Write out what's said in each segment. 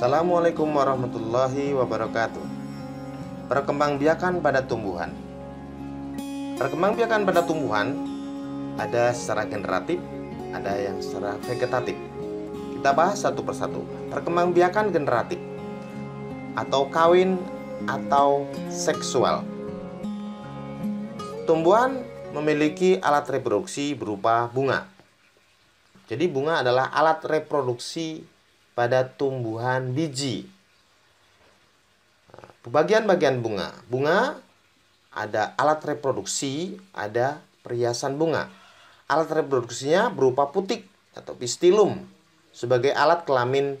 Assalamualaikum warahmatullahi wabarakatuh. Perkembangbiakan pada tumbuhan. Perkembangbiakan pada tumbuhan ada secara generatif, ada yang secara vegetatif. Kita bahas satu persatu. Perkembangbiakan generatif atau kawin atau seksual. Tumbuhan memiliki alat reproduksi berupa bunga. Jadi bunga adalah alat reproduksi pada tumbuhan biji. Bagian-bagian bunga. Bunga ada alat reproduksi, ada perhiasan bunga. Alat reproduksinya berupa putik atau pistilum sebagai alat kelamin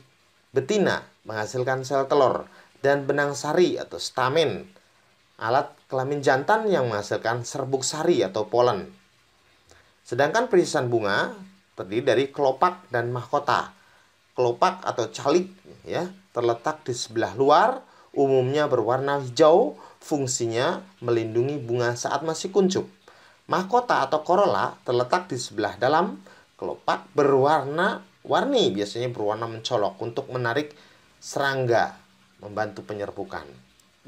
betina menghasilkan sel telur dan benang sari atau stamen alat kelamin jantan yang menghasilkan serbuk sari atau polen. Sedangkan perhiasan bunga terdiri dari kelopak dan mahkota kelopak atau calik ya terletak di sebelah luar, umumnya berwarna hijau, fungsinya melindungi bunga saat masih kuncup. Mahkota atau corolla terletak di sebelah dalam, kelopak berwarna warni, biasanya berwarna mencolok untuk menarik serangga, membantu penyerbukan.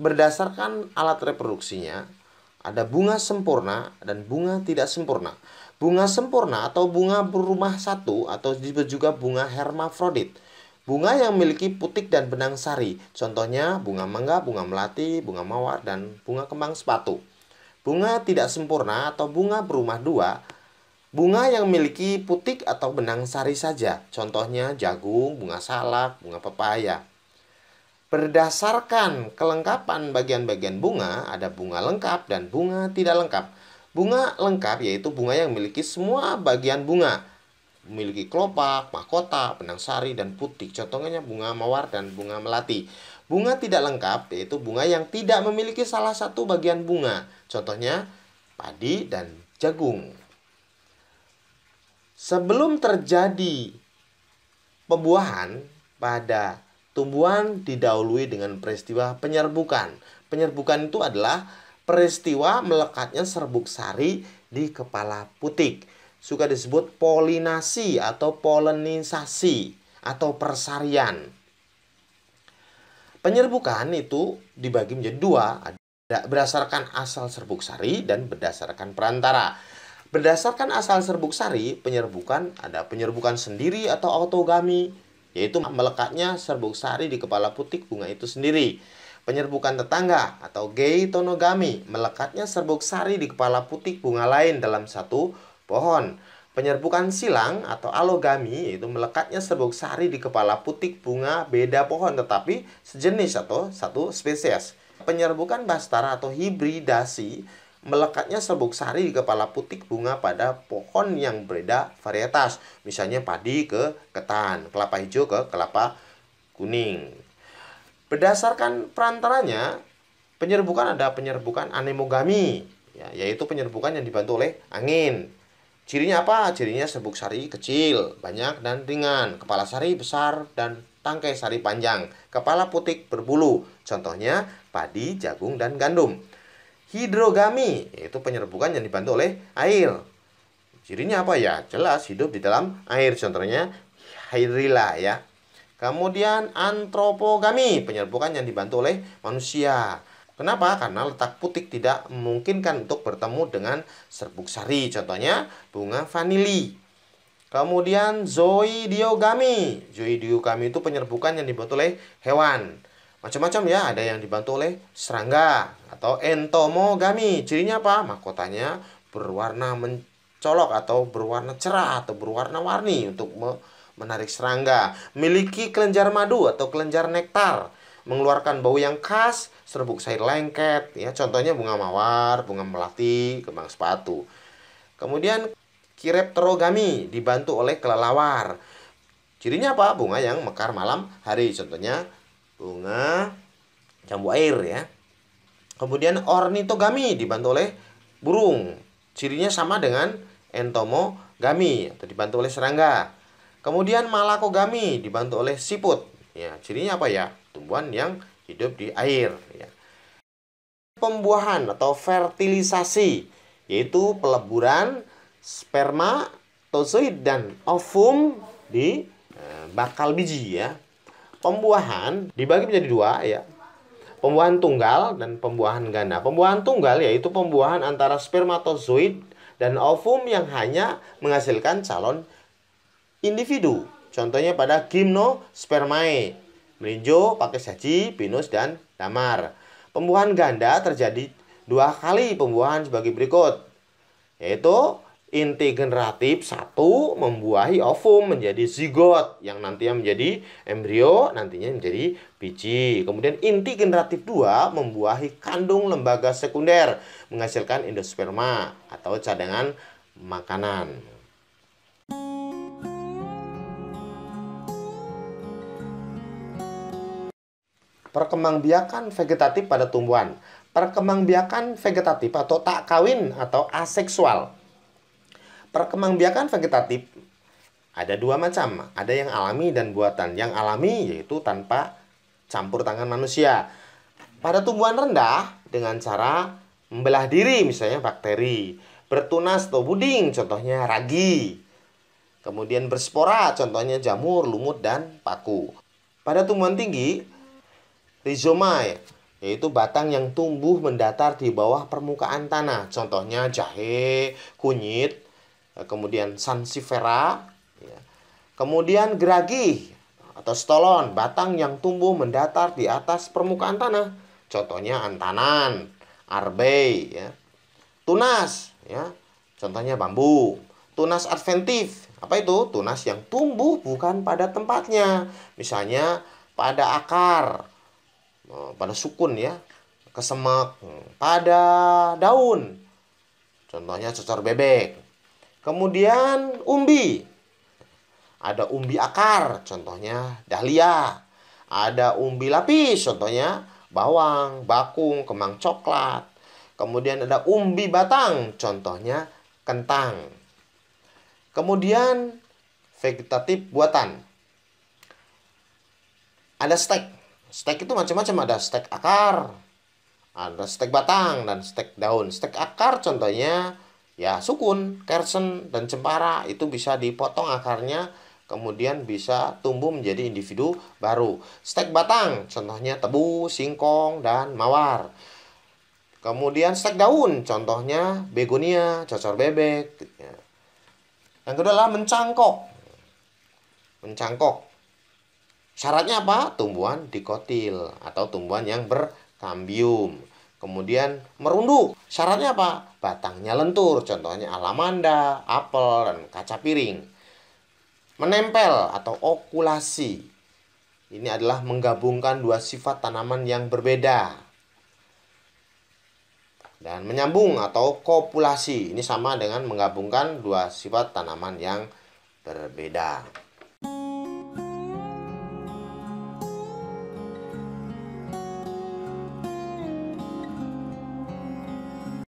Berdasarkan alat reproduksinya, ada bunga sempurna dan bunga tidak sempurna. Bunga sempurna atau bunga berumah satu atau disebut juga bunga hermafrodit. Bunga yang memiliki putik dan benang sari. Contohnya bunga mangga, bunga melati, bunga mawar, dan bunga kembang sepatu. Bunga tidak sempurna atau bunga berumah dua Bunga yang memiliki putik atau benang sari saja, contohnya jagung, bunga salak, bunga pepaya. Berdasarkan kelengkapan bagian-bagian bunga, ada bunga lengkap dan bunga tidak lengkap. Bunga lengkap yaitu bunga yang memiliki semua bagian bunga. Memiliki kelopak, mahkota, benang sari, dan putih. Contohnya bunga mawar dan bunga melati. Bunga tidak lengkap yaitu bunga yang tidak memiliki salah satu bagian bunga. Contohnya padi dan jagung. Sebelum terjadi pembuahan pada tumbuhan didahului dengan peristiwa penyerbukan. Penyerbukan itu adalah peristiwa melekatnya serbuk sari di kepala putik. Suka disebut polinasi atau polenisasi atau persarian. Penyerbukan itu dibagi menjadi dua, ada berdasarkan asal serbuk sari dan berdasarkan perantara. Berdasarkan asal serbuk sari, penyerbukan ada penyerbukan sendiri atau autogami, yaitu melekatnya serbuk sari di kepala putik bunga itu sendiri. Penyerbukan tetangga atau gay tonogami melekatnya serbuk sari di kepala putik bunga lain dalam satu pohon. Penyerbukan silang atau alogami yaitu melekatnya serbuk sari di kepala putik bunga beda pohon tetapi sejenis atau satu spesies. Penyerbukan bastara atau hibridasi melekatnya serbuk sari di kepala putik bunga pada pohon yang berbeda varietas, misalnya padi ke ketan, kelapa hijau ke kelapa kuning. Berdasarkan perantaranya, penyerbukan ada penyerbukan anemogami, ya, yaitu penyerbukan yang dibantu oleh angin. Cirinya apa? Cirinya serbuk sari kecil, banyak dan ringan, kepala sari besar dan tangkai sari panjang, kepala putik berbulu. Contohnya padi, jagung, dan gandum. Hidrogami, yaitu penyerbukan yang dibantu oleh air. Cirinya apa ya? Jelas hidup di dalam air. Contohnya hydrilla ya, Kemudian antropogami, penyerbukan yang dibantu oleh manusia. Kenapa? Karena letak putik tidak memungkinkan untuk bertemu dengan serbuk sari. Contohnya bunga vanili. Kemudian zoidiogami. Zoidiogami itu penyerbukan yang dibantu oleh hewan. Macam-macam ya, ada yang dibantu oleh serangga atau entomogami. Cirinya apa? Mahkotanya berwarna mencolok atau berwarna cerah atau berwarna warni untuk menarik serangga, memiliki kelenjar madu atau kelenjar nektar, mengeluarkan bau yang khas, serbuk sayur lengket, ya contohnya bunga mawar, bunga melati, kembang sepatu. Kemudian kirepterogami dibantu oleh kelelawar. Cirinya apa? Bunga yang mekar malam hari, contohnya bunga jambu air ya. Kemudian ornitogami dibantu oleh burung. Cirinya sama dengan entomogami atau dibantu oleh serangga. Kemudian malakogami dibantu oleh siput. Ya, cirinya apa ya? Tumbuhan yang hidup di air. Ya. Pembuahan atau fertilisasi yaitu peleburan sperma, tozoid dan ovum di eh, bakal biji ya. Pembuahan dibagi menjadi dua ya. Pembuahan tunggal dan pembuahan ganda. Pembuahan tunggal yaitu pembuahan antara spermatozoid dan ovum yang hanya menghasilkan calon individu. Contohnya pada gymnospermae, melinjo, pakai saji, pinus, dan damar. Pembuahan ganda terjadi dua kali pembuahan sebagai berikut. Yaitu inti generatif satu membuahi ovum menjadi zigot yang nantinya menjadi embrio nantinya menjadi biji kemudian inti generatif dua membuahi kandung lembaga sekunder menghasilkan endosperma atau cadangan makanan perkembangbiakan vegetatif pada tumbuhan, perkembangbiakan vegetatif atau tak kawin atau aseksual. Perkembangbiakan vegetatif ada dua macam, ada yang alami dan buatan. Yang alami yaitu tanpa campur tangan manusia. Pada tumbuhan rendah dengan cara membelah diri misalnya bakteri, bertunas atau buding contohnya ragi. Kemudian berspora contohnya jamur, lumut dan paku. Pada tumbuhan tinggi Rizomae, yaitu batang yang tumbuh mendatar di bawah permukaan tanah. Contohnya jahe, kunyit, eh, kemudian sansifera, ya. kemudian geragi atau stolon, batang yang tumbuh mendatar di atas permukaan tanah. Contohnya antanan, arbei, ya. tunas, ya. contohnya bambu, tunas adventif. Apa itu? Tunas yang tumbuh bukan pada tempatnya. Misalnya pada akar Nah, pada sukun ya ke hmm. pada daun contohnya cocor bebek kemudian umbi ada umbi akar contohnya dahlia ada umbi lapis contohnya bawang bakung kemang coklat kemudian ada umbi batang contohnya kentang kemudian vegetatif buatan ada stek Stek itu macam-macam ada stek akar, ada stek batang dan stek daun. Stek akar contohnya ya sukun, kersen dan cempara itu bisa dipotong akarnya kemudian bisa tumbuh menjadi individu baru. Stek batang contohnya tebu, singkong dan mawar. Kemudian stek daun contohnya begonia, cocor bebek. Ya. Yang kedua adalah mencangkok. Mencangkok Syaratnya apa? Tumbuhan dikotil atau tumbuhan yang berkambium. Kemudian merunduk. Syaratnya apa? Batangnya lentur. Contohnya alamanda, apel, dan kaca piring. Menempel atau okulasi. Ini adalah menggabungkan dua sifat tanaman yang berbeda dan menyambung atau kopulasi. Ini sama dengan menggabungkan dua sifat tanaman yang berbeda.